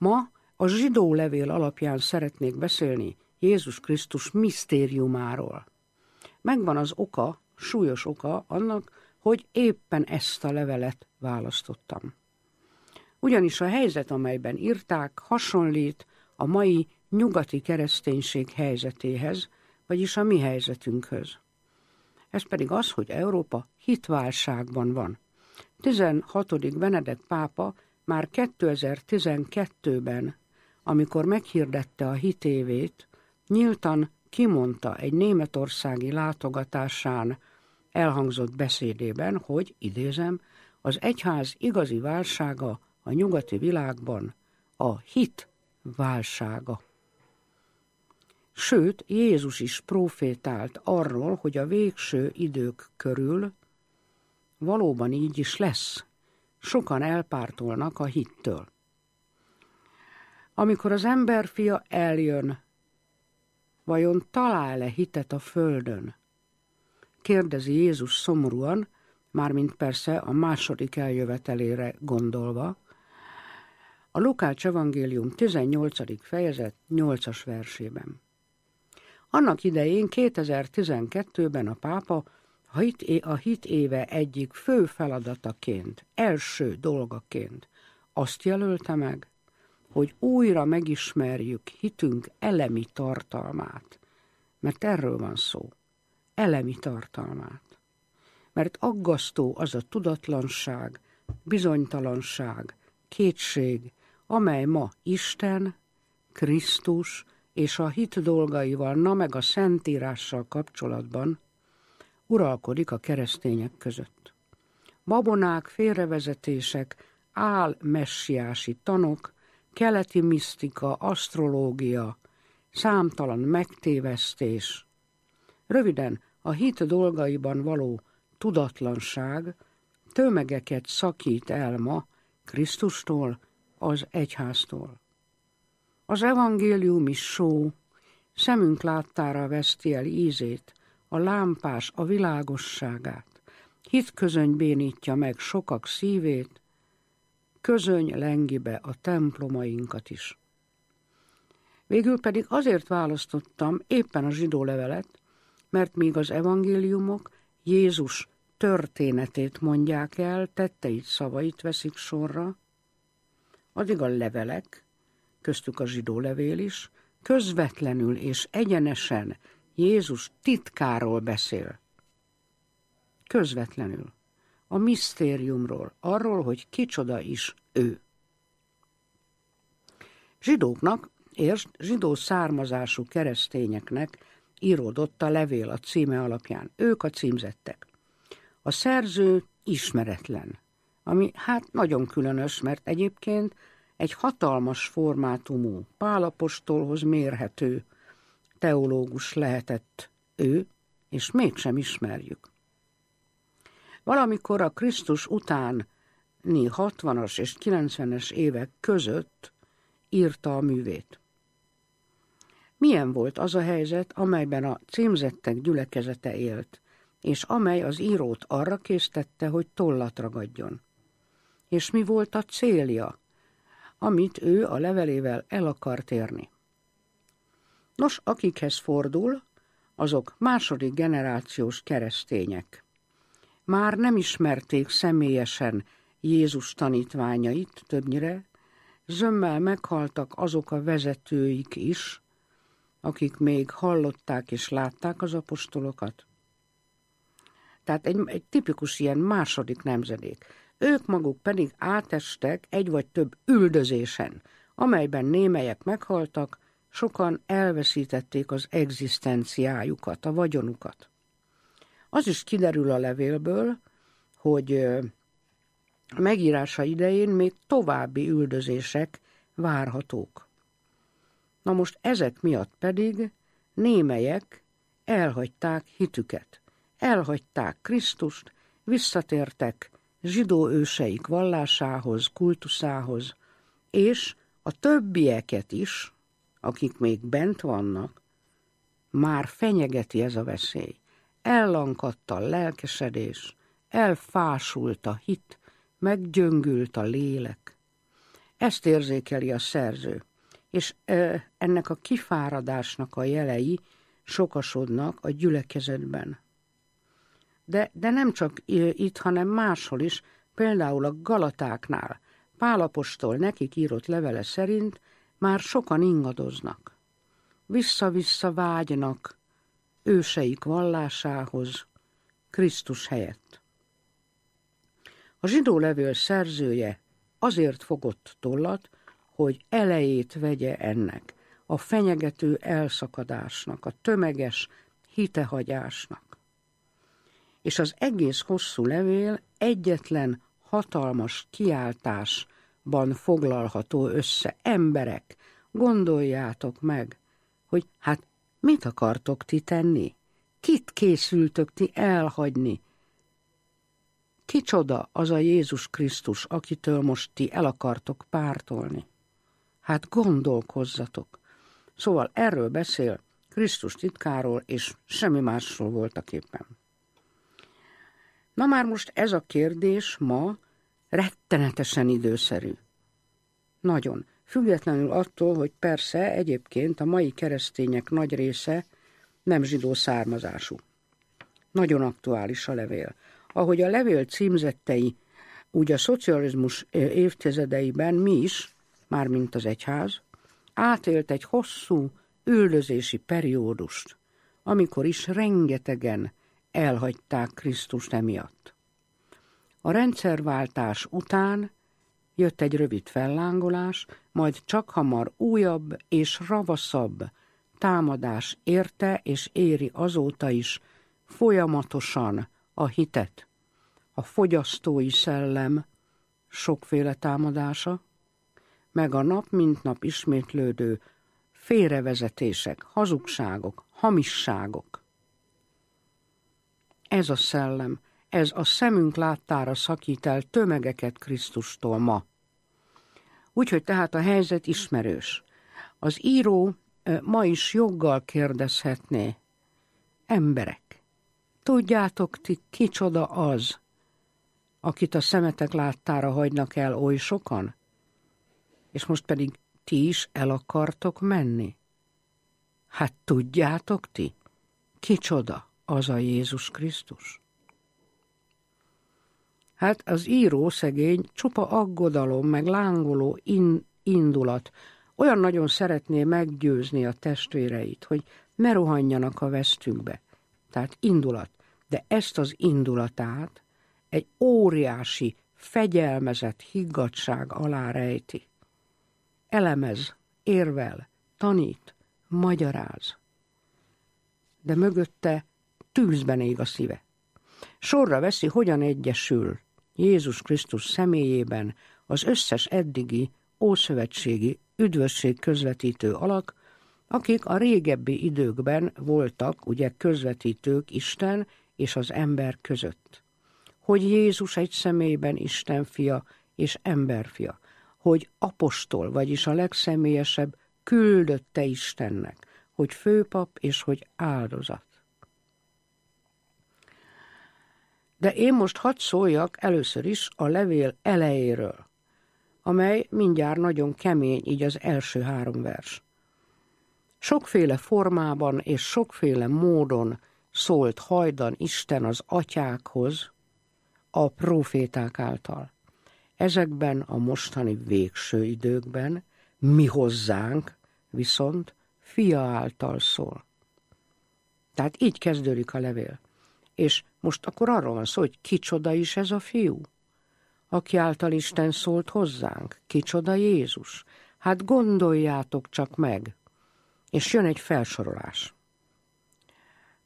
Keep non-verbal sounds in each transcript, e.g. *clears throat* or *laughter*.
Ma a zsidó levél alapján szeretnék beszélni Jézus Krisztus misztériumáról. Megvan az oka, súlyos oka annak, hogy éppen ezt a levelet választottam. Ugyanis a helyzet, amelyben írták, hasonlít a mai nyugati kereszténység helyzetéhez, vagyis a mi helyzetünkhöz. Ez pedig az, hogy Európa hitválságban van. 16. Benedek pápa már 2012-ben, amikor meghirdette a hitévét, nyíltan kimondta egy németországi látogatásán elhangzott beszédében, hogy, idézem, az egyház igazi válsága a nyugati világban a hit válsága. Sőt, Jézus is profétált arról, hogy a végső idők körül valóban így is lesz, Sokan elpártolnak a hittől. Amikor az fia eljön, vajon talál-e hitet a földön? Kérdezi Jézus szomorúan, mármint persze a második eljövetelére gondolva, a Lukács evangélium 18. fejezet 8-as versében. Annak idején 2012-ben a pápa a hit, a hit éve egyik fő feladataként, első dolgaként azt jelölte meg, hogy újra megismerjük hitünk elemi tartalmát. Mert erről van szó. Elemi tartalmát. Mert aggasztó az a tudatlanság, bizonytalanság, kétség, amely ma Isten, Krisztus és a hit dolgaival, na meg a Szentírással kapcsolatban uralkodik a keresztények között. Babonák, félrevezetések, álmessiási tanok, keleti misztika, asztrológia, számtalan megtévesztés. Röviden, a hit dolgaiban való tudatlanság tömegeket szakít el ma Krisztustól, az egyháztól. Az evangélium is só, szemünk láttára veszti el ízét, a lámpás, a világosságát. Hit közöny bénítja meg sokak szívét, közöny lengibe a templomainkat is. Végül pedig azért választottam éppen a zsidó levelet, mert míg az evangéliumok Jézus történetét mondják el, tetteit, szavait veszik sorra, addig a levelek, köztük a zsidó levél is, közvetlenül és egyenesen Jézus titkáról beszél. Közvetlenül. A misztériumról, arról, hogy kicsoda is ő. Zsidóknak és zsidó származású keresztényeknek íródott a levél a címe alapján. Ők a címzettek. A szerző ismeretlen, ami hát nagyon különös, mert egyébként egy hatalmas formátumú, pálapostolhoz mérhető teológus lehetett ő, és mégsem ismerjük. Valamikor a Krisztus utáni 60-as és 90-es évek között írta a művét. Milyen volt az a helyzet, amelyben a címzettek gyülekezete élt, és amely az írót arra késztette, hogy tollat ragadjon? És mi volt a célja, amit ő a levelével el akart érni? Nos, akikhez fordul, azok második generációs keresztények. Már nem ismerték személyesen Jézus tanítványait többnyire, zömmel meghaltak azok a vezetőik is, akik még hallották és látták az apostolokat. Tehát egy, egy tipikus ilyen második nemzedék. Ők maguk pedig átestek egy vagy több üldözésen, amelyben némelyek meghaltak, sokan elveszítették az egzisztenciájukat, a vagyonukat. Az is kiderül a levélből, hogy a megírása idején még további üldözések várhatók. Na most ezek miatt pedig némelyek elhagyták hitüket, elhagyták Krisztust, visszatértek zsidó őseik vallásához, kultuszához, és a többieket is, akik még bent vannak, már fenyegeti ez a veszély. Ellankadt a lelkesedés, elfásult a hit, meggyöngült a lélek. Ezt érzékeli a szerző, és ö, ennek a kifáradásnak a jelei sokasodnak a gyülekezetben. De, de nem csak itt, hanem máshol is, például a Galatáknál. Pálapostól nekik írott levele szerint már sokan ingadoznak. Vissza-vissza vágynak őseik vallásához, Krisztus helyett. A zsidó levél szerzője azért fogott tollat, hogy elejét vegye ennek, a fenyegető elszakadásnak, a tömeges hitehagyásnak. És az egész hosszú levél egyetlen hatalmas kiáltás ban foglalható össze. Emberek, gondoljátok meg, hogy hát mit akartok ti tenni? Kit készültök ti elhagyni? Kicsoda az a Jézus Krisztus, akitől most ti el akartok pártolni? Hát gondolkozzatok. Szóval erről beszél Krisztus titkáról, és semmi másról voltak éppen. Na már most ez a kérdés ma rettenetesen időszerű. Nagyon. Függetlenül attól, hogy persze egyébként a mai keresztények nagy része nem zsidó származású. Nagyon aktuális a levél. Ahogy a levél címzettei, úgy a szocializmus évtizedeiben mi is, mármint az egyház, átélt egy hosszú üldözési periódust, amikor is rengetegen elhagyták Krisztust emiatt. A rendszerváltás után jött egy rövid fellángolás, majd csak hamar újabb és ravaszabb támadás érte és éri azóta is folyamatosan a hitet. A fogyasztói szellem sokféle támadása, meg a nap mint nap ismétlődő félrevezetések, hazugságok, hamisságok. Ez a szellem, ez a szemünk láttára szakít el tömegeket Krisztustól ma. Úgyhogy tehát a helyzet ismerős. Az író ma is joggal kérdezhetné, emberek, tudjátok ti, kicsoda az, akit a szemetek láttára hagynak el oly sokan? És most pedig ti is el akartok menni? Hát tudjátok ti, kicsoda az a Jézus Krisztus? Hát az író szegény csupa aggodalom, meg lángoló in, indulat. Olyan nagyon szeretné meggyőzni a testvéreit, hogy ne rohanjanak a vesztünkbe. Tehát indulat. De ezt az indulatát egy óriási, fegyelmezett higgadság alá rejti. Elemez, érvel, tanít, magyaráz. De mögötte tűzben ég a szíve. Sorra veszi, hogyan egyesül Jézus Krisztus személyében az összes eddigi ószövetségi üdvösség közvetítő alak, akik a régebbi időkben voltak, ugye közvetítők Isten és az ember között. Hogy Jézus egy személyben Isten fia és emberfia, hogy apostol, vagyis a legszemélyesebb küldötte Istennek, hogy főpap és hogy áldozat. De én most hadd szóljak először is a levél elejéről, amely mindjárt nagyon kemény, így az első három vers. Sokféle formában és sokféle módon szólt hajdan Isten az atyákhoz, a proféták által. Ezekben a mostani végső időkben mi hozzánk viszont fia által szól. Tehát így kezdődik a levél. És most akkor arról van szó, hogy kicsoda is ez a fiú, aki által Isten szólt hozzánk, kicsoda Jézus. Hát gondoljátok csak meg. És jön egy felsorolás.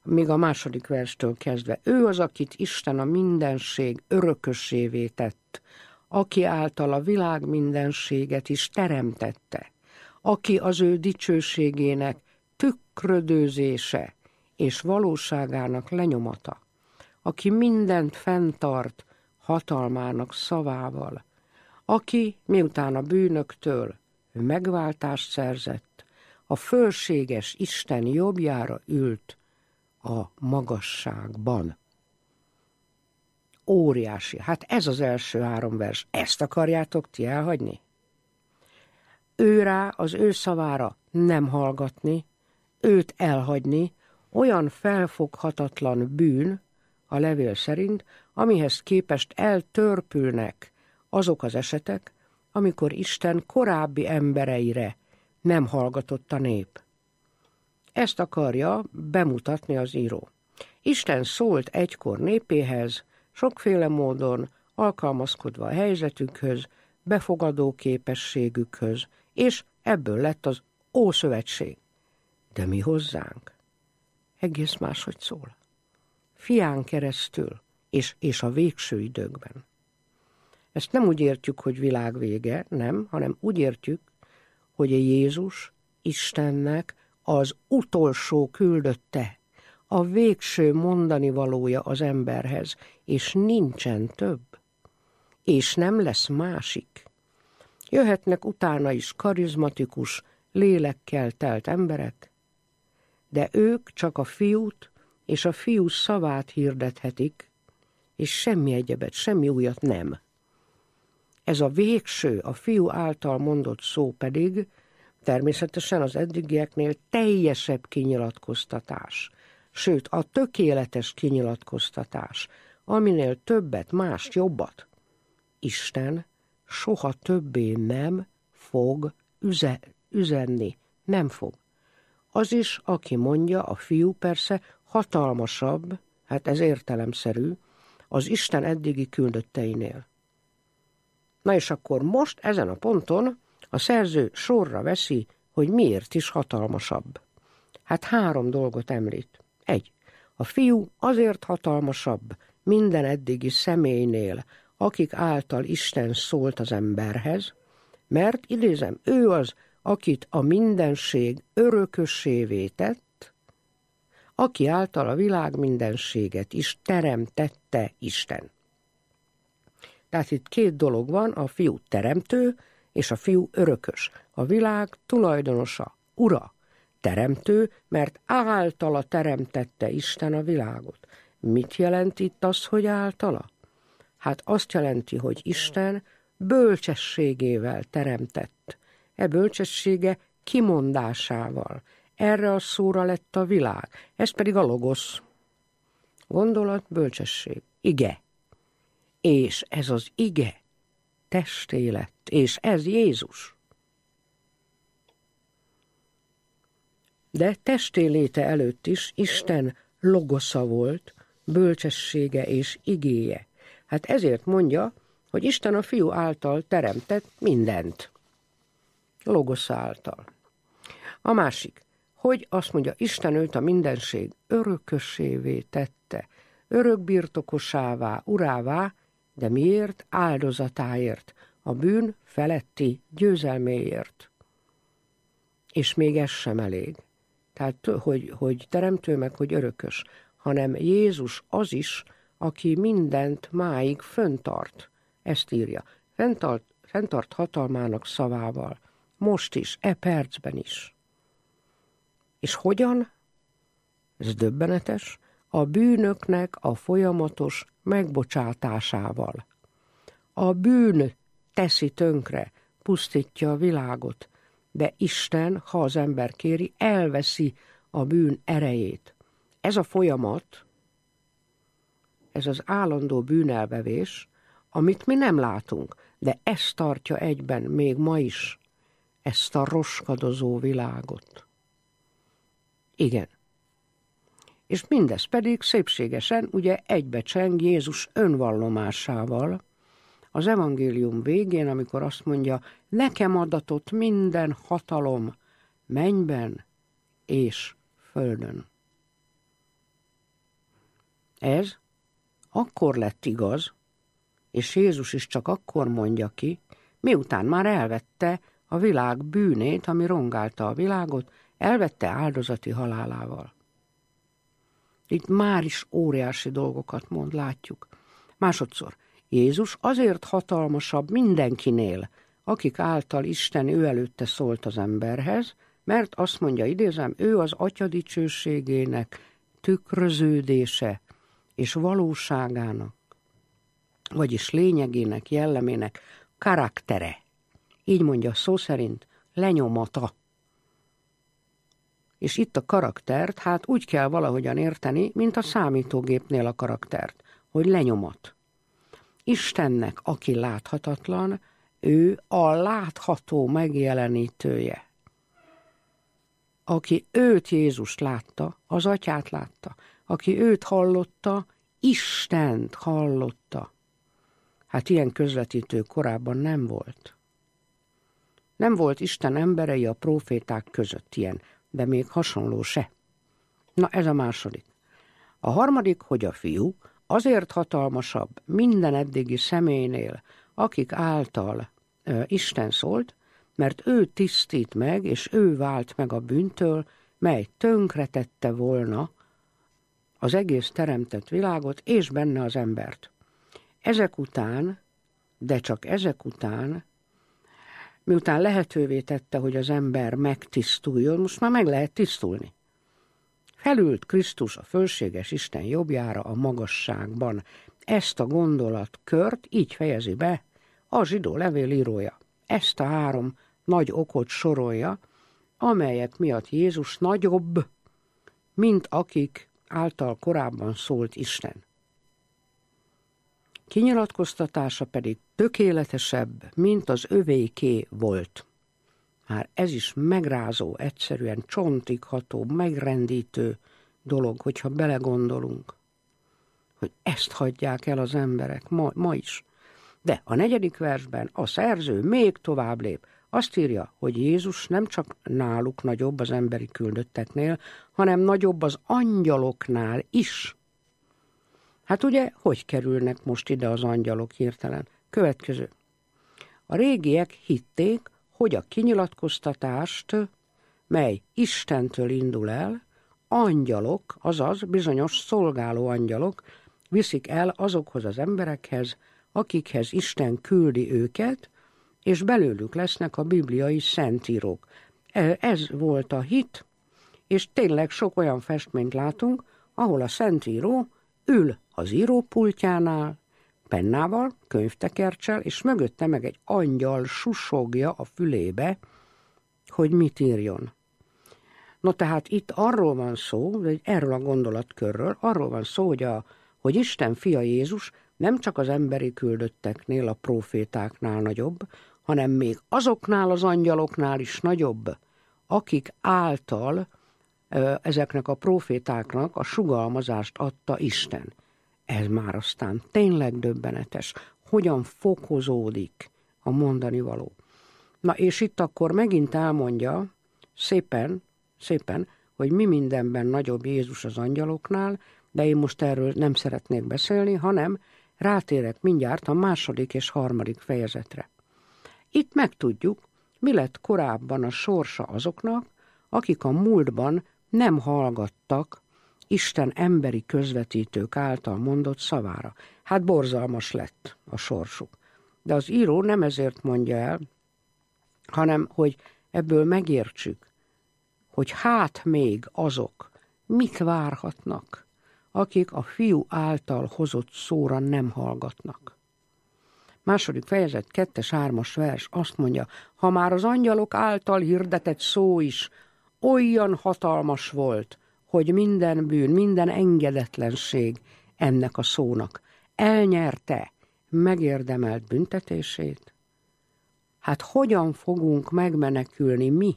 Még a második verstől kezdve. Ő az, akit Isten a mindenség örökösévé tett, aki által a világ mindenséget is teremtette, aki az ő dicsőségének tükrödőzése, és valóságának lenyomata, aki mindent fenntart hatalmának szavával, aki, miután a bűnöktől megváltást szerzett, a fölséges Isten jobbjára ült a magasságban. Óriási. Hát ez az első három vers. Ezt akarjátok ti elhagyni? Ő rá, az ő szavára nem hallgatni, őt elhagyni, olyan felfoghatatlan bűn, a levél szerint, amihez képest eltörpülnek azok az esetek, amikor Isten korábbi embereire nem hallgatott a nép. Ezt akarja bemutatni az író. Isten szólt egykor népéhez, sokféle módon, alkalmazkodva a helyzetükhöz, befogadó képességükhöz, és ebből lett az Ószövetség. De mi hozzánk? egész máshogy szól. Fián keresztül, és, és a végső időkben. Ezt nem úgy értjük, hogy világ vége, nem, hanem úgy értjük, hogy a Jézus Istennek az utolsó küldötte, a végső mondani valója az emberhez, és nincsen több, és nem lesz másik. Jöhetnek utána is karizmatikus, lélekkel telt emberek, de ők csak a fiút és a fiú szavát hirdethetik, és semmi egyebet, semmi újat nem. Ez a végső, a fiú által mondott szó pedig természetesen az eddigieknél teljesebb kinyilatkoztatás, sőt a tökéletes kinyilatkoztatás, aminél többet, más jobbat. Isten soha többé nem fog üze, üzenni, nem fog. Az is, aki mondja, a fiú persze hatalmasabb, hát ez értelemszerű, az Isten eddigi küldötteinél. Na és akkor most ezen a ponton a szerző sorra veszi, hogy miért is hatalmasabb. Hát három dolgot említ. Egy, a fiú azért hatalmasabb minden eddigi személynél, akik által Isten szólt az emberhez, mert idézem, ő az, akit a mindenség örökösévé tett, aki által a világ mindenséget is teremtette Isten. Tehát itt két dolog van, a fiú teremtő és a fiú örökös. A világ tulajdonosa, ura, teremtő, mert általa teremtette Isten a világot. Mit jelent itt az, hogy általa? Hát azt jelenti, hogy Isten bölcsességével teremtett e bölcsessége kimondásával. Erre a szóra lett a világ, ez pedig a logosz. Gondolat, bölcsesség, ige. És ez az ige testé lett, és ez Jézus. De testé léte előtt is Isten logosza volt, bölcsessége és igéje. Hát ezért mondja, hogy Isten a fiú által teremtett mindent. Logos által. A másik, hogy azt mondja, Isten őt a mindenség örökösévé tette, örök birtokosává, urává, de miért? Áldozatáért, a bűn feletti győzelméért. És még ez sem elég. Tehát, hogy, hogy teremtő meg, hogy örökös, hanem Jézus az is, aki mindent máig föntart. Ezt írja. Fenntart, fenntart hatalmának szavával. Most is, e percben is. És hogyan? Ez döbbenetes. A bűnöknek a folyamatos megbocsátásával. A bűn teszi tönkre, pusztítja a világot, de Isten, ha az ember kéri, elveszi a bűn erejét. Ez a folyamat, ez az állandó bűnelvevés, amit mi nem látunk, de ez tartja egyben még ma is ezt a roskadozó világot. Igen. És mindez pedig szépségesen ugye egybecseng Jézus önvallomásával, az evangélium végén, amikor azt mondja, nekem adatot minden hatalom mennyben és földön. Ez akkor lett igaz, és Jézus is csak akkor mondja ki, miután már elvette a világ bűnét, ami rongálta a világot, elvette áldozati halálával. Itt már is óriási dolgokat mond, látjuk. Másodszor, Jézus azért hatalmasabb mindenkinél, akik által Isten ő előtte szólt az emberhez, mert azt mondja, idézem, ő az atyadicsőségének tükröződése és valóságának, vagyis lényegének, jellemének karaktere így mondja szó szerint, lenyomata. És itt a karaktert, hát úgy kell valahogyan érteni, mint a számítógépnél a karaktert, hogy lenyomat. Istennek, aki láthatatlan, ő a látható megjelenítője. Aki őt Jézust látta, az atyát látta. Aki őt hallotta, Istent hallotta. Hát ilyen közvetítő korábban nem volt. Nem volt Isten emberei a proféták között ilyen, de még hasonló se. Na ez a második. A harmadik, hogy a fiú azért hatalmasabb minden eddigi személynél, akik által ö, Isten szólt, mert ő tisztít meg, és ő vált meg a bűntől, mely tönkretette volna az egész teremtett világot, és benne az embert. Ezek után, de csak ezek után miután lehetővé tette, hogy az ember megtisztuljon, most már meg lehet tisztulni. Felült Krisztus a fölséges Isten jobbjára a magasságban. Ezt a gondolatkört így fejezi be a zsidó levél írója. Ezt a három nagy okot sorolja, amelyek miatt Jézus nagyobb, mint akik által korábban szólt Isten kinyilatkoztatása pedig tökéletesebb, mint az övéké volt. Már ez is megrázó, egyszerűen csontigható, megrendítő dolog, hogyha belegondolunk, hogy ezt hagyják el az emberek ma, ma is. De a negyedik versben a szerző még tovább lép. Azt írja, hogy Jézus nem csak náluk nagyobb az emberi küldötteknél, hanem nagyobb az angyaloknál is. Hát ugye, hogy kerülnek most ide az angyalok hirtelen? Következő. A régiek hitték, hogy a kinyilatkoztatást, mely Istentől indul el, angyalok, azaz bizonyos szolgáló angyalok viszik el azokhoz az emberekhez, akikhez Isten küldi őket, és belőlük lesznek a bibliai szentírók. E, ez volt a hit, és tényleg sok olyan festményt látunk, ahol a szentíró Ül az írópultjánál, pennával, könyvtekercsel, és mögötte meg egy angyal susogja a fülébe, hogy mit írjon. No tehát itt arról van szó, vagy erről a gondolatkörről, arról van szó, hogy, a, hogy Isten fia Jézus nem csak az emberi küldötteknél, a profétáknál nagyobb, hanem még azoknál az angyaloknál is nagyobb, akik által ezeknek a profétáknak a sugalmazást adta Isten. Ez már aztán tényleg döbbenetes. Hogyan fokozódik a mondani való. Na és itt akkor megint elmondja szépen, szépen, hogy mi mindenben nagyobb Jézus az angyaloknál, de én most erről nem szeretnék beszélni, hanem rátérek mindjárt a második és harmadik fejezetre. Itt megtudjuk, mi lett korábban a sorsa azoknak, akik a múltban nem hallgattak Isten emberi közvetítők által mondott szavára. Hát borzalmas lett a sorsuk. De az író nem ezért mondja el, hanem hogy ebből megértsük, hogy hát még azok mit várhatnak, akik a fiú által hozott szóra nem hallgatnak. Második fejezet, kettes, ármas vers azt mondja, ha már az angyalok által hirdetett szó is olyan hatalmas volt, hogy minden bűn, minden engedetlenség ennek a szónak elnyerte megérdemelt büntetését, hát hogyan fogunk megmenekülni mi,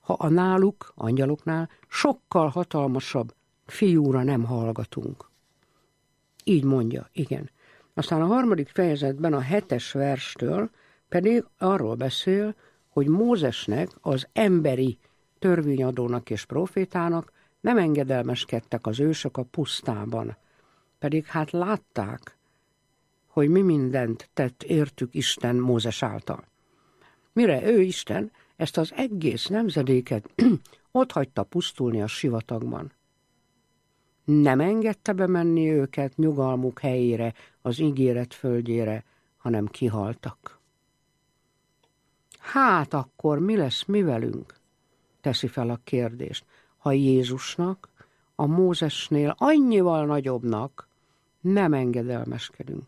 ha a náluk, angyaloknál, sokkal hatalmasabb fiúra nem hallgatunk. Így mondja, igen. Aztán a harmadik fejezetben a hetes verstől pedig arról beszél, hogy Mózesnek, az emberi törvényadónak és profétának nem engedelmeskedtek az ősök a pusztában, pedig hát látták, hogy mi mindent tett értük Isten Mózes által. Mire ő Isten ezt az egész nemzedéket *clears throat* ott hagyta pusztulni a sivatagban. Nem engedte bemenni őket nyugalmuk helyére, az ígéret földjére, hanem kihaltak. Hát akkor mi lesz mi velünk? Teszi fel a kérdést. Ha Jézusnak, a Mózesnél annyival nagyobbnak nem engedelmeskedünk.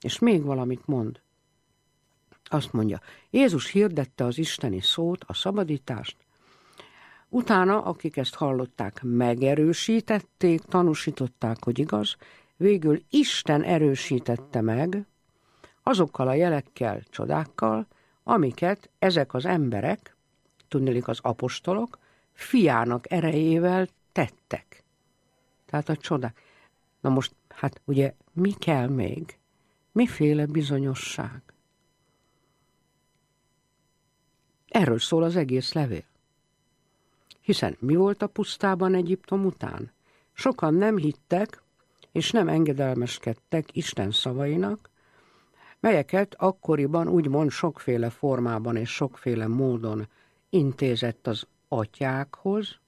És még valamit mond. Azt mondja, Jézus hirdette az isteni szót, a szabadítást, Utána, akik ezt hallották, megerősítették, tanúsították, hogy igaz, végül Isten erősítette meg azokkal a jelekkel, csodákkal, amiket ezek az emberek, tudnélik az apostolok, fiának erejével tettek. Tehát a csodák. Na most, hát ugye mi kell még? Miféle bizonyosság? Erről szól az egész levél. Hiszen mi volt a pusztában Egyiptom után? Sokan nem hittek, és nem engedelmeskedtek Isten szavainak, melyeket akkoriban úgymond sokféle formában és sokféle módon intézett az atyákhoz,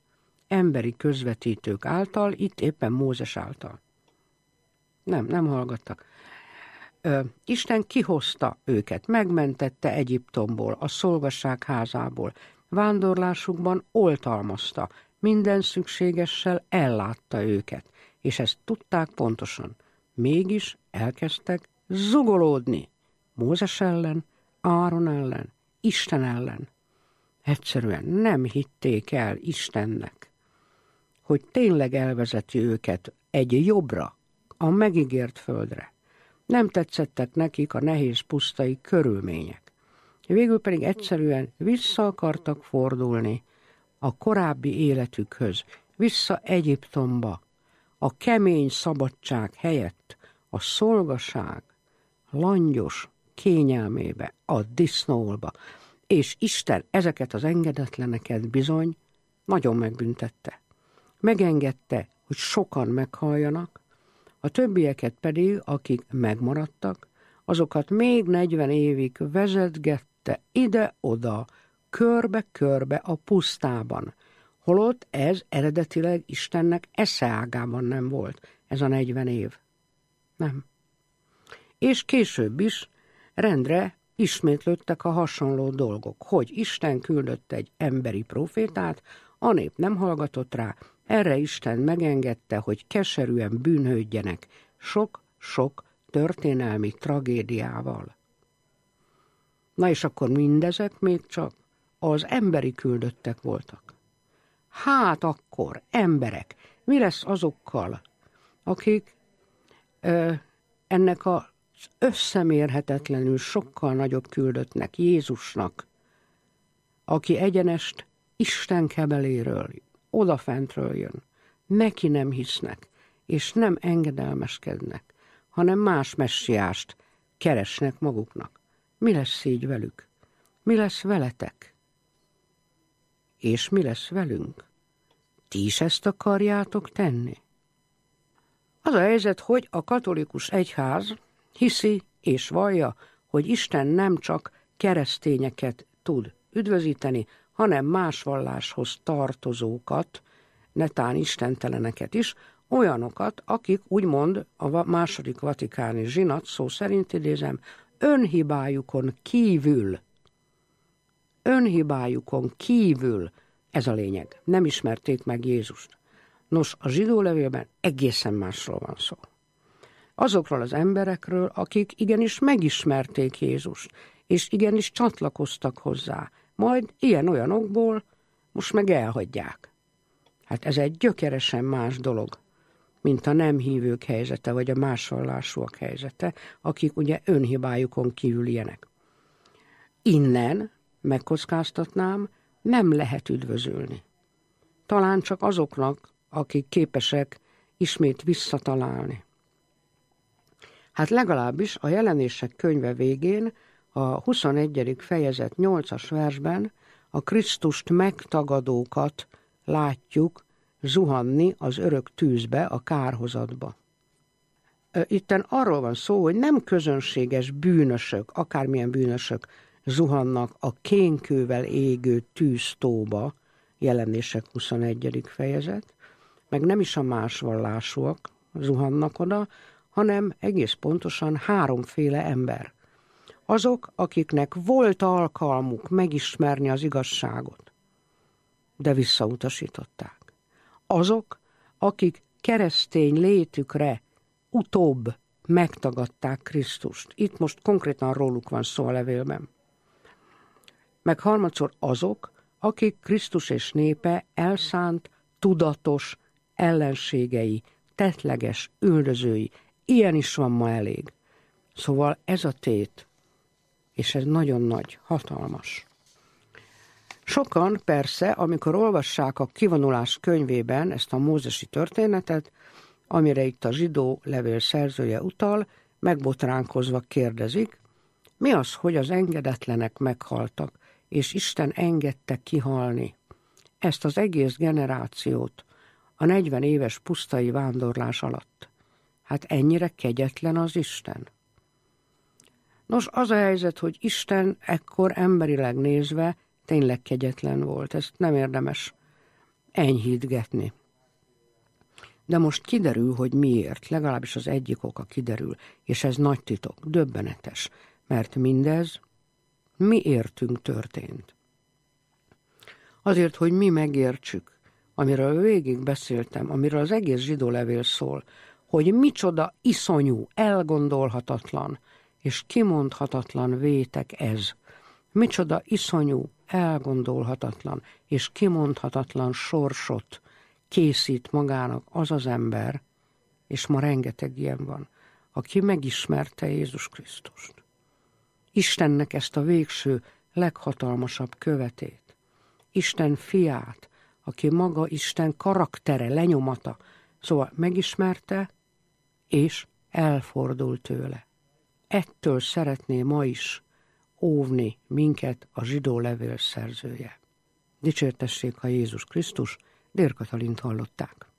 emberi közvetítők által, itt éppen Mózes által. Nem, nem hallgattak. Ö, Isten kihozta őket, megmentette Egyiptomból, a szolgasság házából, vándorlásukban oltalmazta, minden szükségessel ellátta őket, és ezt tudták pontosan. Mégis elkezdtek zugolódni Mózes ellen, Áron ellen, Isten ellen. Egyszerűen nem hitték el Istennek, hogy tényleg elvezeti őket egy jobbra, a megígért földre. Nem tetszettek nekik a nehéz pusztai körülmények. Végül pedig egyszerűen vissza akartak fordulni a korábbi életükhöz, vissza Egyiptomba, a kemény szabadság helyett a szolgaság, langyos kényelmébe, a disznóba, és Isten ezeket az engedetleneket bizony nagyon megbüntette. Megengedte, hogy sokan meghalljanak, a többieket pedig, akik megmaradtak, azokat még 40 évig vezetgette ide-oda, körbe-körbe a pusztában, holott ez eredetileg Istennek eszeágában nem volt, ez a 40 év. Nem és később is rendre ismétlődtek a hasonló dolgok, hogy Isten küldött egy emberi profétát, a nép nem hallgatott rá, erre Isten megengedte, hogy keserűen bűnhődjenek sok-sok történelmi tragédiával. Na és akkor mindezek még csak az emberi küldöttek voltak. Hát akkor, emberek, mi lesz azokkal, akik ö, ennek a összemérhetetlenül sokkal nagyobb küldöttnek, Jézusnak, aki egyenest Isten kebeléről, odafentről jön. Neki nem hisznek, és nem engedelmeskednek, hanem más messiást keresnek maguknak. Mi lesz így velük? Mi lesz veletek? És mi lesz velünk? Ti is ezt akarjátok tenni? Az a helyzet, hogy a katolikus egyház Hiszi és vallja, hogy Isten nem csak keresztényeket tud üdvözíteni, hanem más valláshoz tartozókat, netán istenteleneket is, olyanokat, akik úgymond a második vatikáni zsinat, szó szerint idézem, önhibájukon kívül, önhibájukon kívül, ez a lényeg, nem ismerték meg Jézust. Nos, a zsidó levélben egészen másról van szó azokról az emberekről, akik igenis megismerték Jézust, és igenis csatlakoztak hozzá, majd ilyen-olyanokból most meg elhagyják. Hát ez egy gyökeresen más dolog, mint a nem hívők helyzete, vagy a másallásúak helyzete, akik ugye önhibájukon kívül ilyenek. Innen, megkockáztatnám, nem lehet üdvözölni. Talán csak azoknak, akik képesek ismét visszatalálni Hát legalábbis a jelenések könyve végén, a 21. fejezet 8-as versben a Krisztust megtagadókat látjuk zuhanni az örök tűzbe, a kárhozatba. Itten arról van szó, hogy nem közönséges bűnösök, akármilyen bűnösök zuhannak a kénkővel égő tűztóba, jelenések 21. fejezet, meg nem is a más vallásúak zuhannak oda, hanem egész pontosan háromféle ember. Azok, akiknek volt alkalmuk megismerni az igazságot, de visszautasították. Azok, akik keresztény létükre utóbb megtagadták Krisztust. Itt most konkrétan róluk van szó a levélben. Meg harmadszor azok, akik Krisztus és népe elszánt, tudatos ellenségei, tetleges üldözői, Ilyen is van ma elég. Szóval ez a tét, és ez nagyon nagy, hatalmas. Sokan persze, amikor olvassák a kivonulás könyvében ezt a mózesi történetet, amire itt a zsidó levél szerzője utal, megbotránkozva kérdezik, mi az, hogy az engedetlenek meghaltak, és Isten engedte kihalni? Ezt az egész generációt a 40 éves pusztai vándorlás alatt. Hát ennyire kegyetlen az Isten. Nos, az a helyzet, hogy Isten ekkor emberileg nézve tényleg kegyetlen volt. Ezt nem érdemes enyhítgetni. De most kiderül, hogy miért, legalábbis az egyik oka kiderül, és ez nagy titok, döbbenetes, mert mindez mi értünk történt. Azért, hogy mi megértsük, amiről végig beszéltem, amiről az egész zsidó levél szól, hogy micsoda iszonyú, elgondolhatatlan és kimondhatatlan vétek ez. Micsoda iszonyú, elgondolhatatlan és kimondhatatlan sorsot készít magának az az ember, és ma rengeteg ilyen van, aki megismerte Jézus Krisztust. Istennek ezt a végső, leghatalmasabb követét, Isten fiát, aki maga Isten karaktere, lenyomata, szóval megismerte, és elfordul tőle. Ettől szeretné ma is óvni minket a zsidó levél szerzője. Dicsértessék a Jézus Krisztus, Dér Katalint hallották.